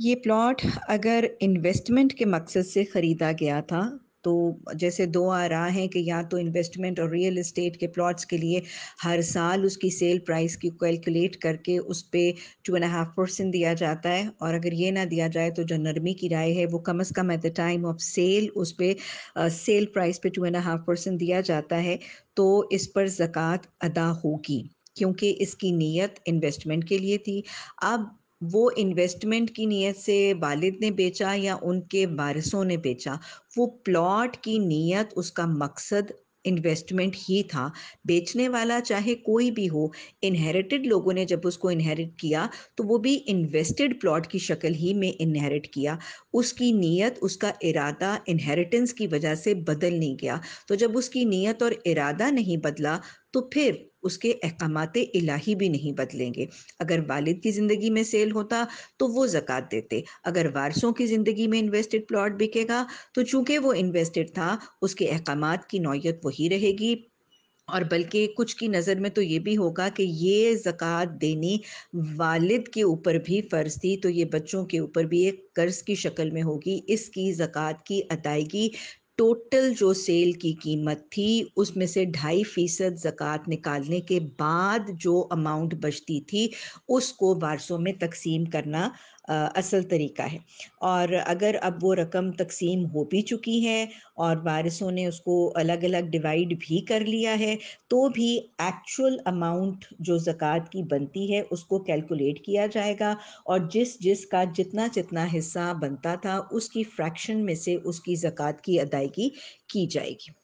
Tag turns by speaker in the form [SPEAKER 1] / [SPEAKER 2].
[SPEAKER 1] ये प्लॉट अगर इन्वेस्टमेंट के मकसद से ख़रीदा गया था तो जैसे दो आ रहा है कि या तो इन्वेस्टमेंट और रियल इस्टेट के प्लॉट्स के लिए हर साल उसकी सेल प्राइस की कैलकुलेट करके उस पर टू एंड हाफ परसेंट दिया जाता है और अगर ये ना दिया जाए तो जो नरमी की राय है वो कम अज़ कम at the time of sale उस पर सेल प्राइस पे टू एंड हाफ परसेंट दिया जाता है तो इस पर ज़क़़त अदा होगी क्योंकि इसकी नीयत इन्वेस्टमेंट के लिए थी अब वो इन्वेस्टमेंट की नीयत से वालिद ने बेचा या उनके वारिसों ने बेचा वो प्लॉट की नीयत उसका मकसद इन्वेस्टमेंट ही था बेचने वाला चाहे कोई भी हो इनहेरिटेड लोगों ने जब उसको इनहेरिट किया तो वो भी इन्वेस्टेड प्लॉट की शक्ल ही में इनहेरिट किया उसकी नीयत उसका इरादा इनहेरिटेंस की वजह से बदल नहीं गया तो जब उसकी नीयत और इरादा नहीं बदला तो फिर उसके अहकाम इलाही भी नहीं बदलेंगे अगर वालिद की ज़िंदगी में सेल होता तो वो ज़क़़त देते अगर वारसों की ज़िंदगी में इन्वेस्टेड प्लॉट बिकेगा तो चूँकि वो इन्वेस्टेड था उसके अहकाम की नौीयत वही रहेगी और बल्कि कुछ की नज़र में तो ये भी होगा कि ये ज़क़़त देनी वालिद के ऊपर भी फ़र्ज़ थी तो ये बच्चों के ऊपर भी एक कर्ज़ की शक्ल में होगी इसकी ज़क़़त की अदायगी टोटल जो सेल की कीमत थी उसमें से ढाई फीसद ज़क़़त निकालने के बाद जो अमाउंट बचती थी उसको वारसों में तकसीम करना असल तरीका है और अगर अब वो रकम तकसीम हो भी चुकी है और वारिसों ने उसको अलग अलग डिवाइड भी कर लिया है तो भी एक्चुअल अमाउंट जो ज़क़़त की बनती है उसको कैलकुलेट किया जाएगा और जिस जिस का जितना जितना हिस्सा बनता था उसकी फ्रैक्शन में से उसकी ज़क़़त की अदायगी की जाएगी